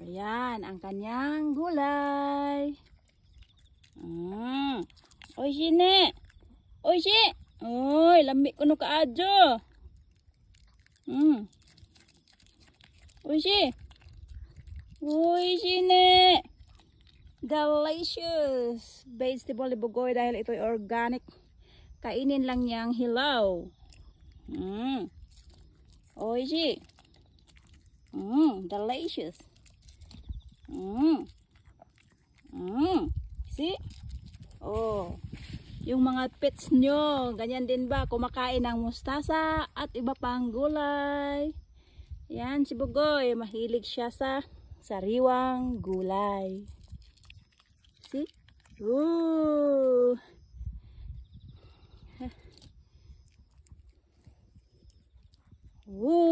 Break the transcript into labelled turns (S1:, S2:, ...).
S1: Ayan, ang kanyang gulay. Mm. Oy, sine. Oy, si. Oy, lambi ko no kaadyo. Mm. Oy, si. Oy, sine. Delicious vegetable bugoy dahil ito'y organic. Kainin lang niyang hilaw. Mm. Oy, si. Mm, delicious. See? Oh. Yung mga pets nyo, ganyan din ba? Kumakain ng mustasa at iba pang gulay. Yan, si Bugoy. Mahilig siya sa sariwang gulay. See?
S2: Ooh.
S3: Ooh.